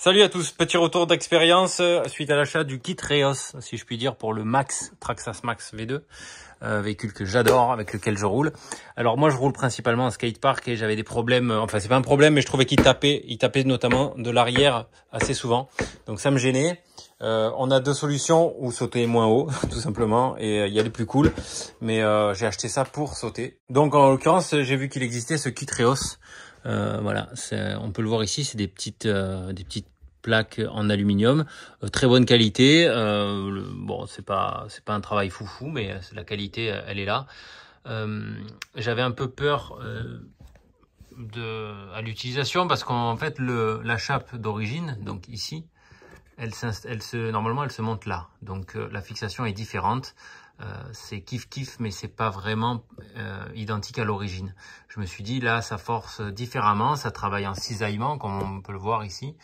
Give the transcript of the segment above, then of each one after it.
Salut à tous, petit retour d'expérience euh, suite à l'achat du kit Reos, si je puis dire, pour le Max Traxas Max V2, euh, véhicule que j'adore, avec lequel je roule. Alors moi je roule principalement en skatepark et j'avais des problèmes, euh, enfin c'est pas un problème, mais je trouvais qu'il tapait, il tapait notamment de l'arrière assez souvent, donc ça me gênait. Euh, on a deux solutions, ou sauter moins haut, tout simplement, et il y a les plus cool, mais j'ai acheté ça pour sauter. Donc en l'occurrence, j'ai vu qu'il existait ce kit Reos, euh, voilà, on peut le voir ici, c'est des petites, euh, des petites plaques en aluminium, euh, très bonne qualité. ce bon, c'est pas, c'est pas un travail foufou, mais la qualité, elle est là. J'avais un peu peur. De, à l'utilisation parce qu'en fait le, la chape d'origine, donc ici, elle, se, normalement elle se monte là. Donc la fixation est différente. Euh, c'est kiff kiff, mais c'est pas vraiment euh, identique à l'origine. Je me suis dit là, ça force différemment, ça travaille en cisaillement, comme on peut le voir ici.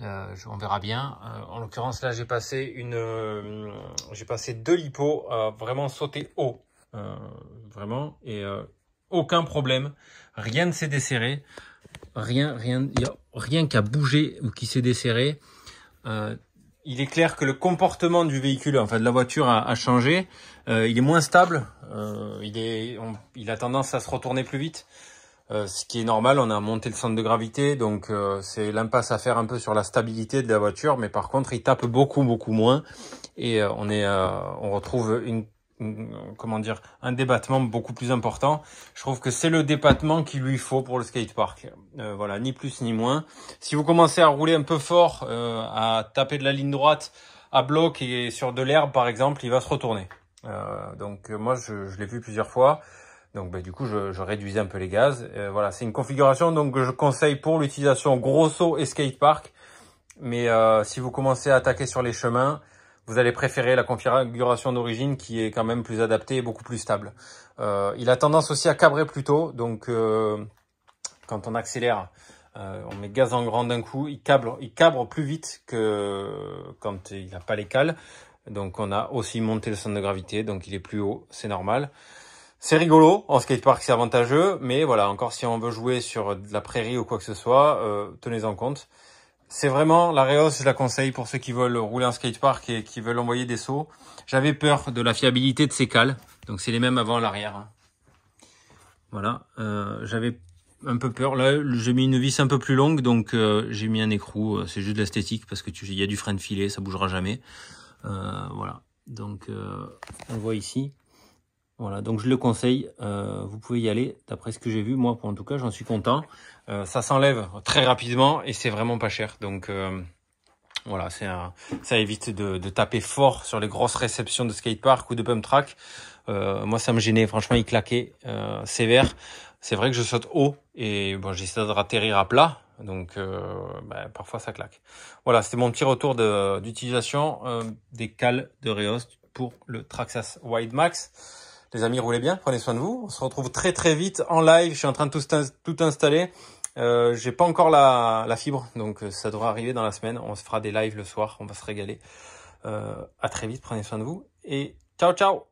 Euh, on verra bien. Euh, en l'occurrence, là, j'ai passé une, j'ai passé deux lipos vraiment sauter haut, vraiment et aucun problème. Rien ne s'est desserré, rien, rien, rien qui a bougé ou qui s'est desserré il est clair que le comportement du véhicule, enfin de la voiture, a, changé. Euh, il est moins stable. Euh, il, est, il a tendance à se retourner plus vite. Euh, ce qui est normal, on a monté le centre de gravité, donc c'est l'impasse à faire un peu sur la stabilité de la voiture, mais par contre, il tape beaucoup, beaucoup moins, et on, est, on retrouve une euh, comment dire, un débattement beaucoup plus important. Je trouve que c'est le débattement qu'il lui faut pour le skatepark. park. Euh, voilà, ni plus ni moins. Si vous commencez à rouler un peu fort, euh, à taper de la ligne droite, à bloc et sur de l'herbe par exemple, il va se retourner. donc moi, je, l'ai vu plusieurs fois. Donc ben, du coup, je, je, réduisais un peu les gaz. voilà, c'est une configuration donc que je conseille pour l'utilisation grosso et skatepark. Mais si vous commencez à attaquer sur les chemins, vous allez préférer la configuration d'origine qui est quand même plus adaptée et beaucoup plus stable. Euh, il a tendance aussi à cabrer plus tôt, donc euh, quand on accélère, euh, on met gaz en grand d'un coup, il cabre, il cabre plus vite que quand il n'a pas les cales. Donc on a aussi monté le centre de gravité, donc il est plus haut, c'est normal. C'est rigolo, en skatepark c'est avantageux, mais voilà, encore si on veut jouer sur de la prairie ou quoi que ce soit, tenez en compte. C'est vraiment la Reos, je la conseille pour ceux qui veulent rouler en skatepark et qui veulent envoyer des sauts. J'avais peur de la fiabilité de ces cales, donc c'est les mêmes avant l'arrière. Hein. Voilà, euh, j'avais un peu peur. Là, j'ai mis une vis un peu plus longue, donc euh, j'ai mis un écrou. Euh, c'est juste de l'esthétique parce que il y a du frein de filet, ça bougera jamais. voilà, donc on voit ici. Voilà, donc je le conseille, euh, vous pouvez y aller, d'après ce que j'ai vu, moi en tout cas j'en suis content. Euh, ça s'enlève très rapidement et c'est vraiment pas cher, donc euh, voilà, c'est ça évite de, taper fort sur les grosses réceptions de skatepark ou de pump track. moi ça me gênait, franchement il claquait sévère. C'est vrai que je saute haut et bon, j'essaie de ratterrir à plat, donc bah, parfois ça claque. Voilà, c'était mon petit retour d'utilisation des cales de Reost pour le Traxas Wide Max. Les amis, roulez bien, prenez soin de vous. On se retrouve très très vite en live. Je suis en train de tout, tout installer. Euh, J'ai pas encore la, fibre, donc euh, ça devrait arriver dans la semaine. On se fera des lives le soir, on va se régaler. Euh, à très vite, prenez soin de vous et ciao ciao